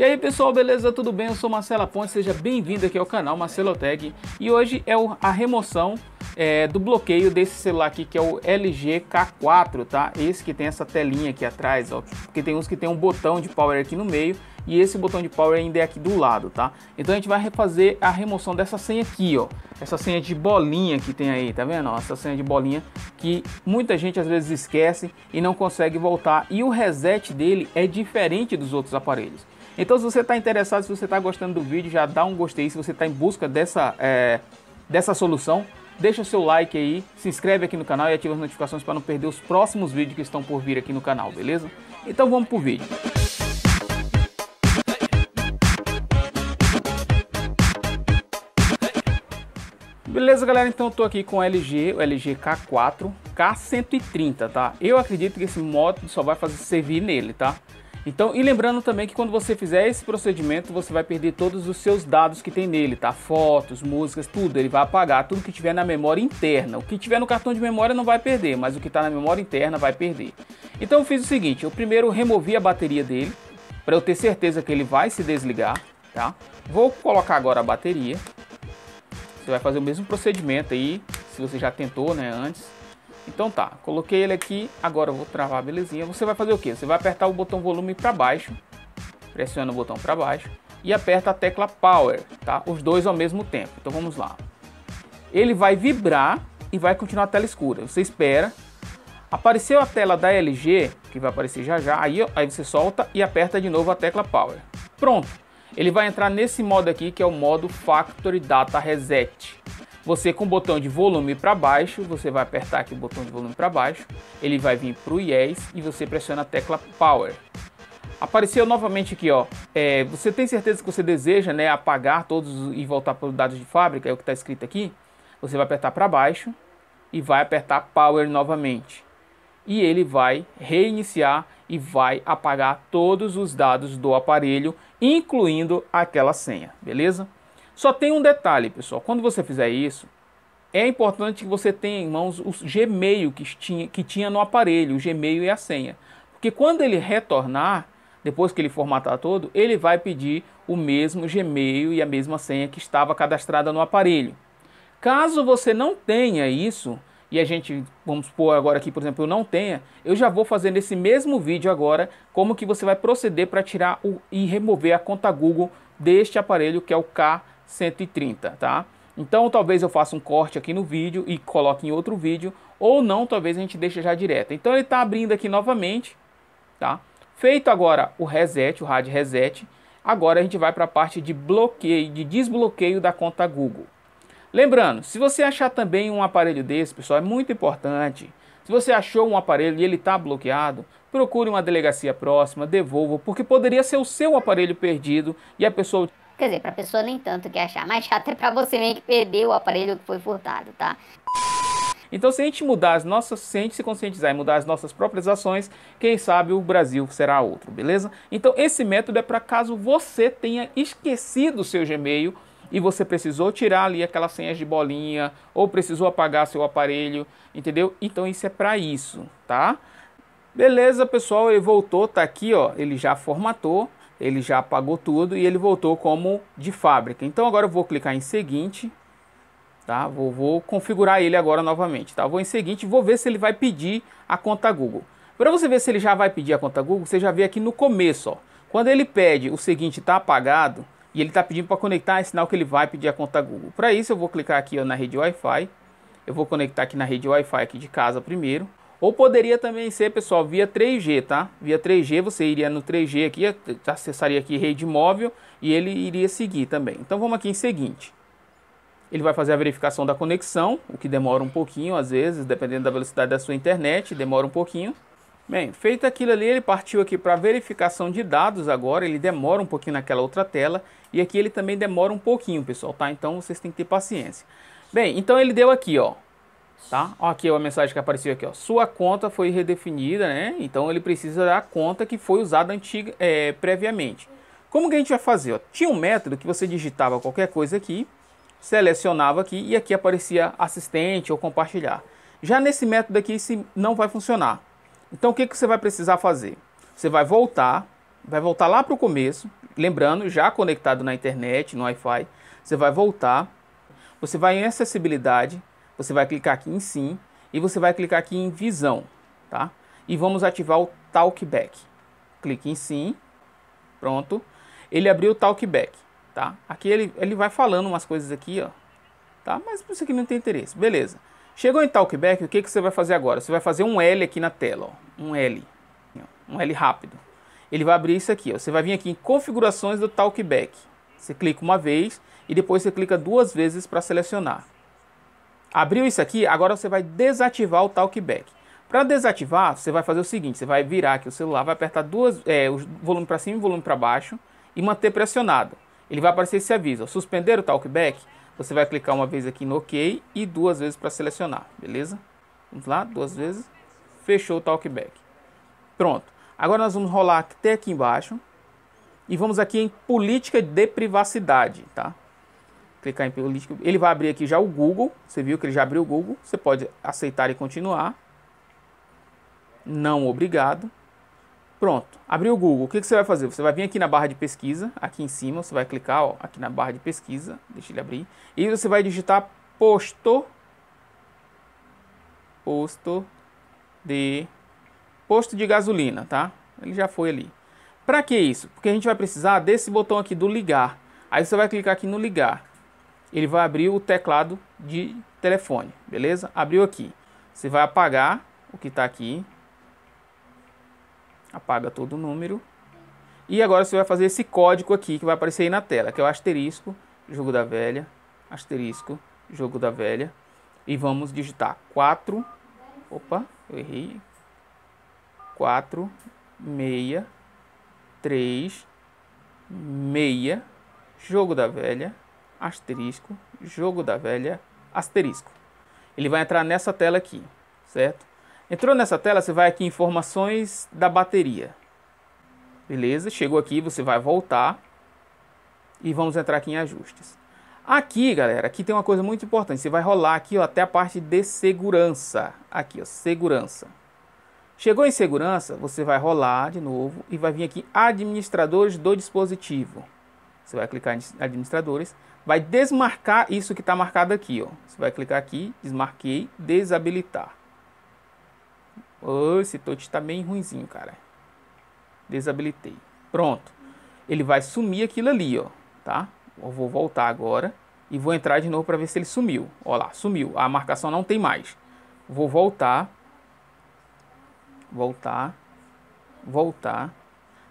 E aí pessoal, beleza? Tudo bem? Eu sou Marcela Ponte, seja bem-vindo aqui ao canal Marcelo Marceloteg e hoje é a remoção é, do bloqueio desse celular aqui que é o LG K4, tá? Esse que tem essa telinha aqui atrás, ó, porque tem uns que tem um botão de power aqui no meio e esse botão de power ainda é aqui do lado, tá? Então a gente vai refazer a remoção dessa senha aqui, ó. Essa senha de bolinha que tem aí, tá vendo? essa senha de bolinha que muita gente às vezes esquece e não consegue voltar. E o reset dele é diferente dos outros aparelhos. Então, se você está interessado, se você está gostando do vídeo, já dá um gostei. Se você está em busca dessa, é, dessa solução, deixa o seu like aí, se inscreve aqui no canal e ativa as notificações para não perder os próximos vídeos que estão por vir aqui no canal, beleza? Então vamos pro vídeo. Beleza, galera? Então eu tô aqui com o LG, o LG K4, K130, tá? Eu acredito que esse modo só vai fazer servir nele, tá? Então, e lembrando também que quando você fizer esse procedimento, você vai perder todos os seus dados que tem nele, tá? Fotos, músicas, tudo. Ele vai apagar tudo que tiver na memória interna. O que tiver no cartão de memória não vai perder, mas o que está na memória interna vai perder. Então, eu fiz o seguinte: eu primeiro removi a bateria dele, para eu ter certeza que ele vai se desligar, tá? Vou colocar agora a bateria. Você vai fazer o mesmo procedimento aí, se você já tentou, né, antes. Então tá, coloquei ele aqui, agora eu vou travar a belezinha. Você vai fazer o que? Você vai apertar o botão volume para baixo, pressiona o botão para baixo e aperta a tecla Power, tá? Os dois ao mesmo tempo. Então vamos lá. Ele vai vibrar e vai continuar a tela escura. Você espera. Apareceu a tela da LG, que vai aparecer já já, aí, aí você solta e aperta de novo a tecla Power. Pronto! Ele vai entrar nesse modo aqui, que é o modo Factory Data Reset. Você com o botão de volume para baixo, você vai apertar aqui o botão de volume para baixo, ele vai vir para o Yes e você pressiona a tecla Power. Apareceu novamente aqui, ó. É, você tem certeza que você deseja né, apagar todos e voltar para os dados de fábrica, é o que está escrito aqui? Você vai apertar para baixo e vai apertar Power novamente. E ele vai reiniciar e vai apagar todos os dados do aparelho, incluindo aquela senha, beleza? Só tem um detalhe, pessoal. Quando você fizer isso, é importante que você tenha em mãos o Gmail que tinha, que tinha no aparelho, o Gmail e a senha. Porque quando ele retornar, depois que ele formatar todo, ele vai pedir o mesmo Gmail e a mesma senha que estava cadastrada no aparelho. Caso você não tenha isso, e a gente, vamos supor agora aqui, por exemplo, eu não tenha, eu já vou fazer nesse mesmo vídeo agora como que você vai proceder para tirar o, e remover a conta Google deste aparelho que é o K 130, tá? Então talvez eu faça um corte aqui no vídeo e coloque em outro vídeo, ou não, talvez a gente deixe já direto. Então ele está abrindo aqui novamente, tá? Feito agora o reset, o hard reset, agora a gente vai para a parte de bloqueio, de desbloqueio da conta Google. Lembrando, se você achar também um aparelho desse, pessoal, é muito importante. Se você achou um aparelho e ele está bloqueado, procure uma delegacia próxima, devolva, porque poderia ser o seu aparelho perdido e a pessoa Quer dizer, pra pessoa nem tanto que achar mais chato é pra você meio que perder o aparelho que foi furtado, tá? Então, se a gente mudar as nossas, se a gente se conscientizar e mudar as nossas próprias ações, quem sabe o Brasil será outro, beleza? Então, esse método é para caso você tenha esquecido o seu Gmail e você precisou tirar ali aquelas senhas de bolinha ou precisou apagar seu aparelho, entendeu? Então, isso é para isso, tá? Beleza, pessoal, ele voltou, tá aqui, ó, ele já formatou ele já apagou tudo e ele voltou como de fábrica. Então agora eu vou clicar em seguinte, tá? Vou, vou configurar ele agora novamente, tá? Vou em seguinte, vou ver se ele vai pedir a conta Google. Para você ver se ele já vai pedir a conta Google, você já vê aqui no começo, ó. Quando ele pede o seguinte está apagado e ele está pedindo para conectar, é sinal que ele vai pedir a conta Google. Para isso eu vou clicar aqui ó, na rede Wi-Fi. Eu vou conectar aqui na rede Wi-Fi aqui de casa primeiro. Ou poderia também ser, pessoal, via 3G, tá? Via 3G, você iria no 3G aqui, acessaria aqui rede móvel e ele iria seguir também. Então vamos aqui em seguinte. Ele vai fazer a verificação da conexão, o que demora um pouquinho, às vezes, dependendo da velocidade da sua internet, demora um pouquinho. Bem, feito aquilo ali, ele partiu aqui para verificação de dados agora, ele demora um pouquinho naquela outra tela, e aqui ele também demora um pouquinho, pessoal, tá? Então vocês têm que ter paciência. Bem, então ele deu aqui, ó, tá? Ó, aqui é a mensagem que apareceu aqui, ó. Sua conta foi redefinida, né? Então ele precisa da conta que foi usada antiga, é, previamente. Como que a gente vai fazer? Ó? Tinha um método que você digitava qualquer coisa aqui, selecionava aqui e aqui aparecia assistente ou compartilhar. Já nesse método aqui isso não vai funcionar. Então o que, que você vai precisar fazer? Você vai voltar, vai voltar lá para o começo, lembrando, já conectado na internet, no Wi-Fi, você vai voltar, você vai em acessibilidade, você vai clicar aqui em sim e você vai clicar aqui em visão, tá? E vamos ativar o talkback. Clique em sim. Pronto. Ele abriu o talkback, tá? Aqui ele, ele vai falando umas coisas aqui, ó. Tá? Mas isso aqui não tem interesse. Beleza. Chegou em talkback, o que, que você vai fazer agora? Você vai fazer um L aqui na tela, ó. Um L. Um L rápido. Ele vai abrir isso aqui, ó. Você vai vir aqui em configurações do talkback. Você clica uma vez e depois você clica duas vezes para selecionar. Abriu isso aqui, agora você vai desativar o talkback. Para desativar, você vai fazer o seguinte, você vai virar aqui o celular, vai apertar duas, é, o volume para cima e o volume para baixo e manter pressionado. Ele vai aparecer esse aviso, ó, suspender o talkback, você vai clicar uma vez aqui no OK e duas vezes para selecionar, beleza? Vamos lá, duas vezes, fechou o talkback. Pronto, agora nós vamos rolar até aqui embaixo e vamos aqui em política de privacidade, tá? clicar em político. Ele vai abrir aqui já o Google. Você viu que ele já abriu o Google. Você pode aceitar e continuar. Não obrigado. Pronto. Abriu o Google. O que, que você vai fazer? Você vai vir aqui na barra de pesquisa. Aqui em cima. Você vai clicar ó, aqui na barra de pesquisa. Deixa ele abrir. E você vai digitar posto. Posto de... Posto de gasolina, tá? Ele já foi ali. Para que isso? Porque a gente vai precisar desse botão aqui do ligar. Aí você vai clicar aqui no ligar ele vai abrir o teclado de telefone, beleza? Abriu aqui. Você vai apagar o que está aqui. Apaga todo o número. E agora você vai fazer esse código aqui que vai aparecer aí na tela, que é o asterisco, jogo da velha, asterisco, jogo da velha. E vamos digitar 4, opa, eu errei, 4, 6, 3, 6, jogo da velha, asterisco, jogo da velha, asterisco. Ele vai entrar nessa tela aqui, certo? Entrou nessa tela, você vai aqui em informações da bateria. Beleza? Chegou aqui, você vai voltar e vamos entrar aqui em ajustes. Aqui, galera, aqui tem uma coisa muito importante. Você vai rolar aqui ó, até a parte de segurança. Aqui, ó, segurança. Chegou em segurança, você vai rolar de novo e vai vir aqui administradores do dispositivo. Você vai clicar em administradores vai desmarcar isso que está marcado aqui. Ó. Você vai clicar aqui, desmarquei, desabilitar. Oh, esse touch está bem ruimzinho, cara. Desabilitei. Pronto. Ele vai sumir aquilo ali, ó, tá? Eu vou voltar agora e vou entrar de novo para ver se ele sumiu. Ó lá, sumiu. A marcação não tem mais. Vou voltar. Voltar. Voltar.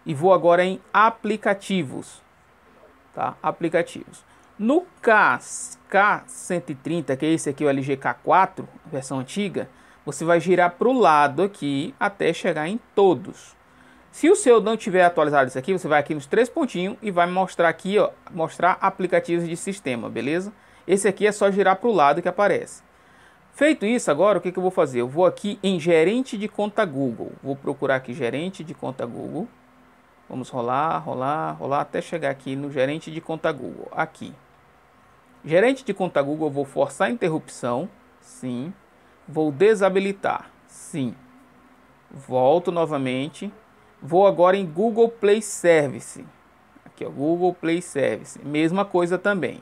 E vou agora em aplicativos. Tá? Aplicativos. No K, K130, que é esse aqui, o LGK4, versão antiga, você vai girar para o lado aqui até chegar em todos. Se o seu não tiver atualizado isso aqui, você vai aqui nos três pontinhos e vai mostrar aqui, ó, mostrar aplicativos de sistema, beleza? Esse aqui é só girar para o lado que aparece. Feito isso, agora o que, que eu vou fazer? Eu vou aqui em gerente de conta Google. Vou procurar aqui gerente de conta Google. Vamos rolar, rolar, rolar até chegar aqui no gerente de conta Google. Aqui. Gerente de conta Google, vou forçar a interrupção. Sim. Vou desabilitar. Sim. Volto novamente. Vou agora em Google Play Service. Aqui, o Google Play Service. Mesma coisa também.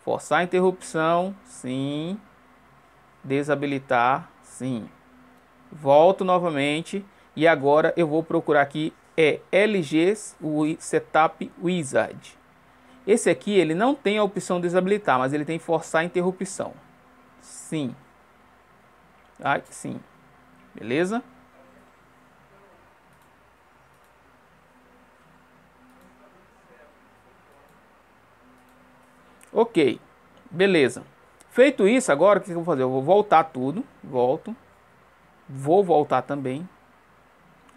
Forçar a interrupção. Sim. Desabilitar. Sim. Volto novamente. E agora eu vou procurar aqui é LG Setup Wizard. Esse aqui ele não tem a opção de desabilitar, mas ele tem forçar a interrupção. Sim. Ah, sim. Beleza? Ok. Beleza. Feito isso, agora o que eu vou fazer? Eu vou voltar tudo. Volto. Vou voltar também.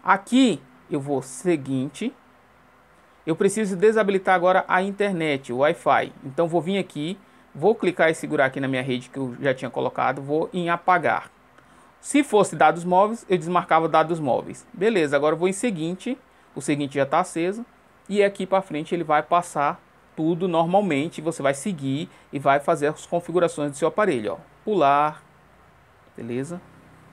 Aqui eu vou seguinte eu preciso desabilitar agora a internet, o Wi-Fi. Então vou vir aqui, vou clicar e segurar aqui na minha rede que eu já tinha colocado, vou em apagar. Se fosse dados móveis, eu desmarcava dados móveis. Beleza, agora vou em seguinte, o seguinte já está aceso e aqui para frente ele vai passar tudo normalmente, você vai seguir e vai fazer as configurações do seu aparelho, ó. Pular, beleza?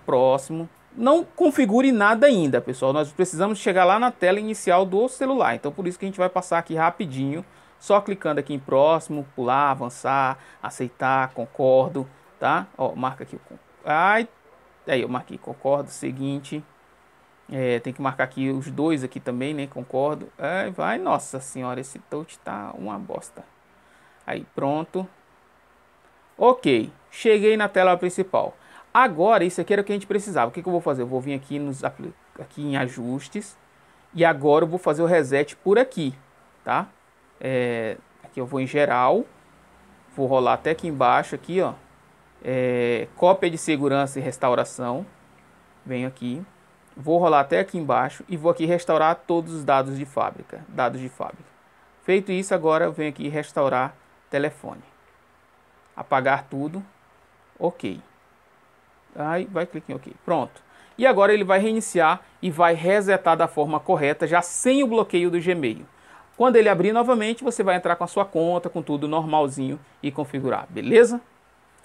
Próximo, não configure nada ainda, pessoal. Nós precisamos chegar lá na tela inicial do celular. Então, por isso que a gente vai passar aqui rapidinho, só clicando aqui em próximo, pular, avançar, aceitar, concordo, tá? Ó, marca aqui o ai, aí eu marquei concordo, seguinte. É, tem que marcar aqui os dois aqui também, né? Concordo. Ai, vai, nossa senhora, esse touch tá uma bosta. Aí, pronto. OK, cheguei na tela principal. Agora, isso aqui era o que a gente precisava. O que, que eu vou fazer? Eu vou vir aqui, nos, aqui em ajustes. E agora eu vou fazer o reset por aqui, tá? É, aqui eu vou em geral. Vou rolar até aqui embaixo, aqui, ó. É, cópia de segurança e restauração. Venho aqui. Vou rolar até aqui embaixo e vou aqui restaurar todos os dados de fábrica. Dados de fábrica. Feito isso, agora eu venho aqui restaurar telefone. Apagar tudo. Ok. Aí vai clicar em OK. Pronto. E agora ele vai reiniciar e vai resetar da forma correta, já sem o bloqueio do Gmail. Quando ele abrir novamente, você vai entrar com a sua conta, com tudo normalzinho e configurar, beleza?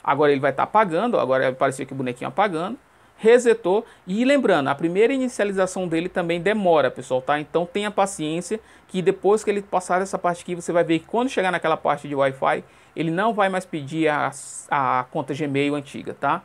Agora ele vai estar tá apagando, agora apareceu aqui o bonequinho apagando. Resetou e lembrando, a primeira inicialização dele também demora, pessoal, tá? Então tenha paciência que depois que ele passar essa parte aqui, você vai ver que quando chegar naquela parte de Wi-Fi, ele não vai mais pedir a, a conta Gmail antiga, tá?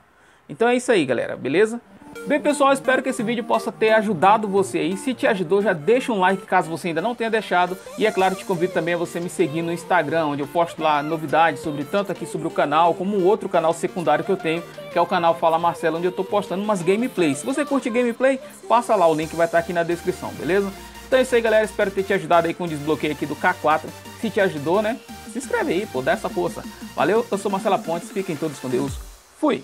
Então é isso aí, galera, beleza? Bem, pessoal, espero que esse vídeo possa ter ajudado você aí. Se te ajudou, já deixa um like caso você ainda não tenha deixado. E é claro, te convido também a você me seguir no Instagram, onde eu posto lá novidades sobre tanto aqui sobre o canal, como um outro canal secundário que eu tenho, que é o canal Fala Marcelo, onde eu tô postando umas gameplays. Se você curte gameplay, passa lá, o link vai estar tá aqui na descrição, beleza? Então é isso aí, galera. Espero ter te ajudado aí com o desbloqueio aqui do K4. Se te ajudou, né? Se inscreve aí, pô, dá essa força. Valeu, eu sou Marcela Pontes, fiquem todos com Deus. Fui!